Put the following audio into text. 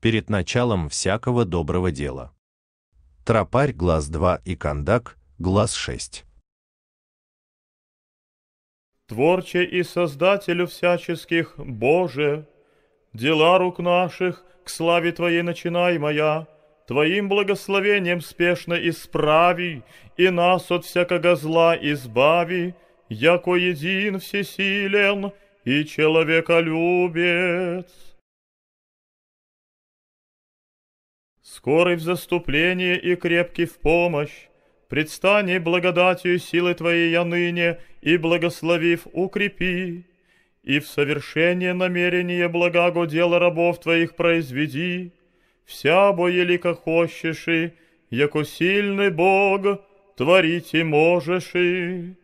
перед началом всякого доброго дела. Тропарь глаз 2 и Кандак глаз 6. Творче и Создателю всяческих, Боже, дела рук наших к славе Твоей начинай, моя, Твоим благословением спешно исправи, и нас от всякого зла избави, яко един всесилен и человеколюбец. Скорый в заступление и крепкий в помощь, Предстани благодатью силы Твоей я ныне, И, благословив, укрепи, И в совершение намерения благаго дела рабов Твоих произведи, Вся боелика хощеши, яко сильный Бог, творите можеши.